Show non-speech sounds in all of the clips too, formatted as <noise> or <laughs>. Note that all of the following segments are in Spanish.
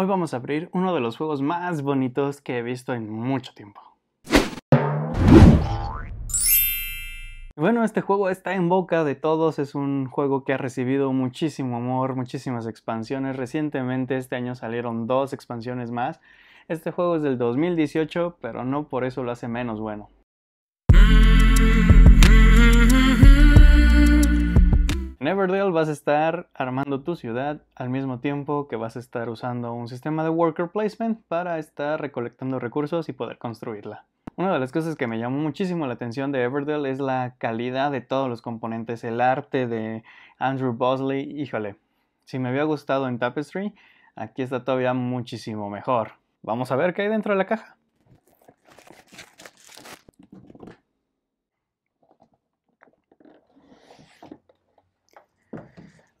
Hoy vamos a abrir uno de los juegos más bonitos que he visto en mucho tiempo. Bueno, este juego está en boca de todos, es un juego que ha recibido muchísimo amor, muchísimas expansiones. Recientemente este año salieron dos expansiones más. Este juego es del 2018, pero no por eso lo hace menos bueno. En vas a estar armando tu ciudad al mismo tiempo que vas a estar usando un sistema de worker placement para estar recolectando recursos y poder construirla. Una de las cosas que me llamó muchísimo la atención de Everdell es la calidad de todos los componentes, el arte de Andrew Bosley, híjole, si me había gustado en Tapestry, aquí está todavía muchísimo mejor. Vamos a ver qué hay dentro de la caja.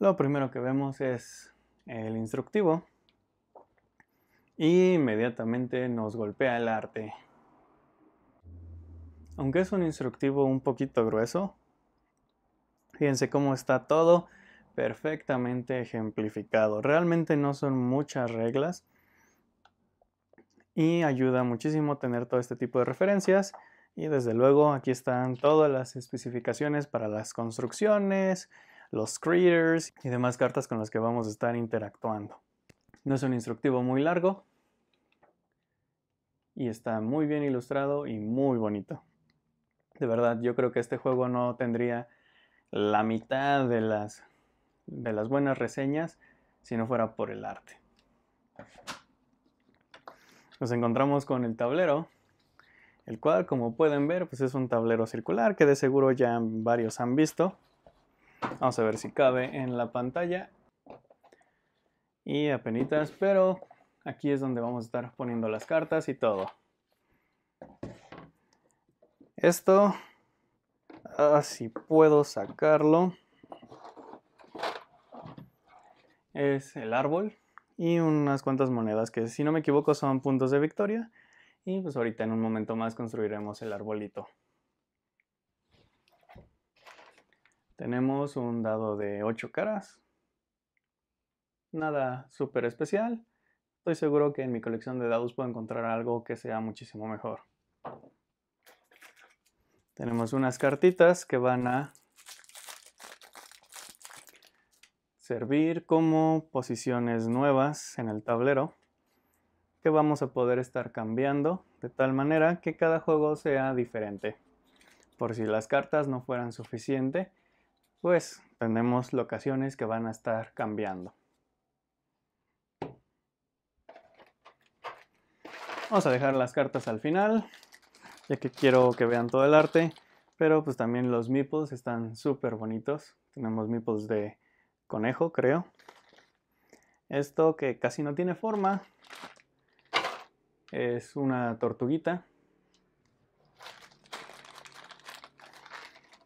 Lo primero que vemos es el instructivo y inmediatamente nos golpea el arte. Aunque es un instructivo un poquito grueso, fíjense cómo está todo perfectamente ejemplificado. Realmente no son muchas reglas y ayuda muchísimo tener todo este tipo de referencias. Y desde luego aquí están todas las especificaciones para las construcciones, los creators y demás cartas con las que vamos a estar interactuando. No es un instructivo muy largo y está muy bien ilustrado y muy bonito. De verdad, yo creo que este juego no tendría la mitad de las, de las buenas reseñas si no fuera por el arte. Nos encontramos con el tablero, el cual como pueden ver pues es un tablero circular que de seguro ya varios han visto. Vamos a ver si cabe en la pantalla. Y apenas, pero aquí es donde vamos a estar poniendo las cartas y todo. Esto, así ah, si puedo sacarlo, es el árbol y unas cuantas monedas que si no me equivoco son puntos de victoria. Y pues ahorita en un momento más construiremos el arbolito. Tenemos un dado de 8 caras. Nada súper especial. Estoy seguro que en mi colección de dados puedo encontrar algo que sea muchísimo mejor. Tenemos unas cartitas que van a servir como posiciones nuevas en el tablero que vamos a poder estar cambiando de tal manera que cada juego sea diferente. Por si las cartas no fueran suficiente, pues tenemos locaciones que van a estar cambiando. Vamos a dejar las cartas al final, ya que quiero que vean todo el arte, pero pues también los meeples están súper bonitos. Tenemos meeples de conejo, creo. Esto que casi no tiene forma es una tortuguita.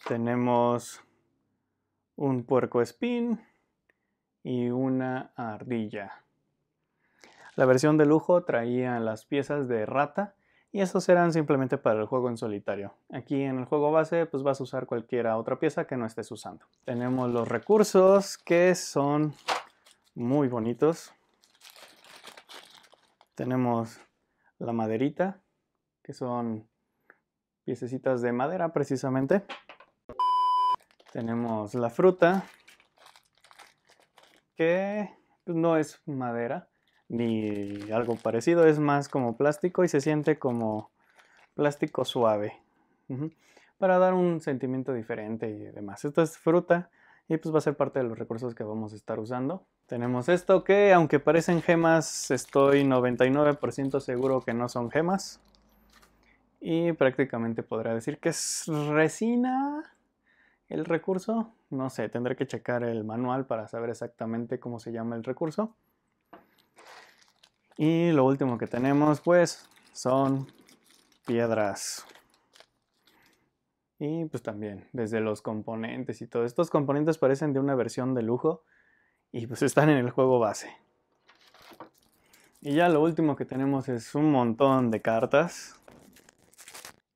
Tenemos un puercoespín y una ardilla. La versión de lujo traía las piezas de rata y esos eran simplemente para el juego en solitario. Aquí en el juego base pues vas a usar cualquiera otra pieza que no estés usando. Tenemos los recursos que son muy bonitos. Tenemos la maderita que son piececitas de madera precisamente. Tenemos la fruta, que pues, no es madera ni algo parecido, es más como plástico y se siente como plástico suave. Para dar un sentimiento diferente y demás. Esto es fruta y pues va a ser parte de los recursos que vamos a estar usando. Tenemos esto que aunque parecen gemas, estoy 99% seguro que no son gemas. Y prácticamente podría decir que es resina el recurso, no sé, tendré que checar el manual para saber exactamente cómo se llama el recurso. Y lo último que tenemos pues son piedras. Y pues también desde los componentes y todo. Estos componentes parecen de una versión de lujo y pues están en el juego base. Y ya lo último que tenemos es un montón de cartas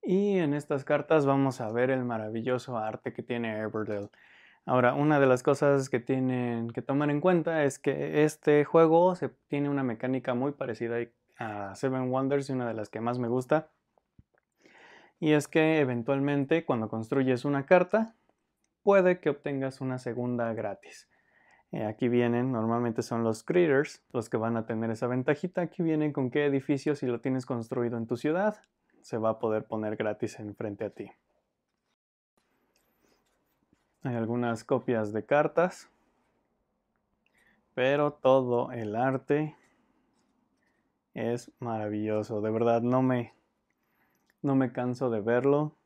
y en estas cartas vamos a ver el maravilloso arte que tiene Everdell. Ahora, una de las cosas que tienen que tomar en cuenta es que este juego se, tiene una mecánica muy parecida a Seven Wonders y una de las que más me gusta. Y es que eventualmente cuando construyes una carta, puede que obtengas una segunda gratis. Eh, aquí vienen, normalmente son los critters los que van a tener esa ventajita. Aquí vienen con qué edificio si lo tienes construido en tu ciudad, se va a poder poner gratis enfrente a ti. Hay algunas copias de cartas, pero todo el arte es maravilloso. De verdad, no me, no me canso de verlo.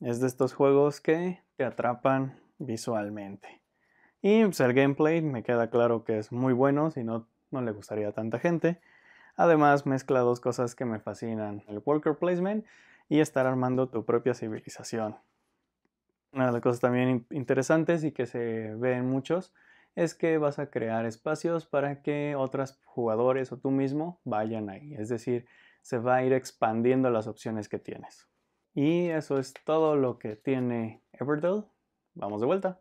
Es de estos juegos que te atrapan visualmente. Y pues, el gameplay me queda claro que es muy bueno, si no, no le gustaría a tanta gente. Además, mezcla dos cosas que me fascinan, el worker placement y estar armando tu propia civilización. Una de las cosas también interesantes y que se ve en muchos es que vas a crear espacios para que otros jugadores o tú mismo vayan ahí. Es decir, se va a ir expandiendo las opciones que tienes. Y eso es todo lo que tiene Everdell. Vamos de vuelta.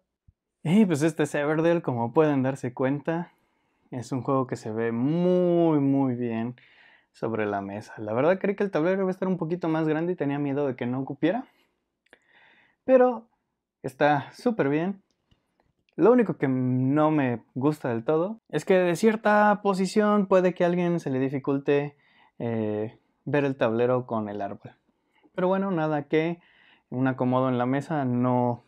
Y pues este es Everdell, como pueden darse cuenta, es un juego que se ve muy, muy bien sobre la mesa. La verdad creí que el tablero iba a estar un poquito más grande y tenía miedo de que no cupiera. Pero está súper bien. Lo único que no me gusta del todo es que de cierta posición puede que a alguien se le dificulte eh, ver el tablero con el árbol. Pero bueno, nada que un acomodo en la mesa no,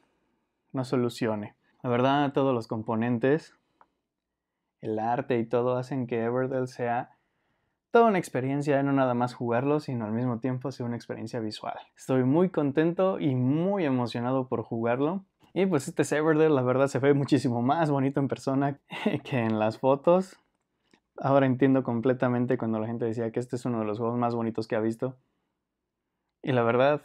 no solucione. La verdad, todos los componentes el arte y todo hacen que Everdell sea toda una experiencia, no nada más jugarlo, sino al mismo tiempo sea una experiencia visual. Estoy muy contento y muy emocionado por jugarlo. Y pues este Everdell la verdad se ve muchísimo más bonito en persona <laughs> que en las fotos. Ahora entiendo completamente cuando la gente decía que este es uno de los juegos más bonitos que ha visto. Y la verdad,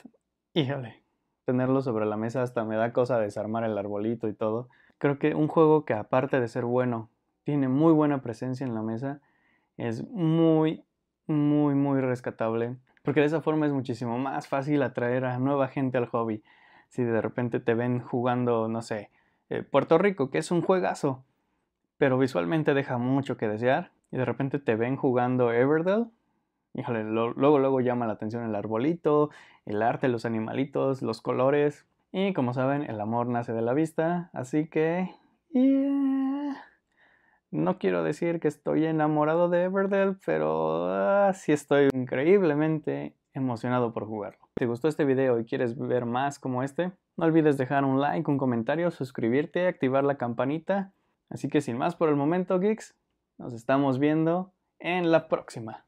híjole, tenerlo sobre la mesa hasta me da cosa desarmar el arbolito y todo. Creo que un juego que aparte de ser bueno, tiene muy buena presencia en la mesa, es muy, muy, muy rescatable, porque de esa forma es muchísimo más fácil atraer a nueva gente al hobby. Si de repente te ven jugando, no sé, eh, Puerto Rico, que es un juegazo, pero visualmente deja mucho que desear, y de repente te ven jugando Everdell, híjole, luego, luego llama la atención el arbolito, el arte, los animalitos, los colores, y como saben, el amor nace de la vista, así que... No quiero decir que estoy enamorado de Everdell, pero ah, sí estoy increíblemente emocionado por jugarlo. Si te gustó este video y quieres ver más como este, no olvides dejar un like, un comentario, suscribirte, activar la campanita. Así que sin más por el momento, geeks, nos estamos viendo en la próxima.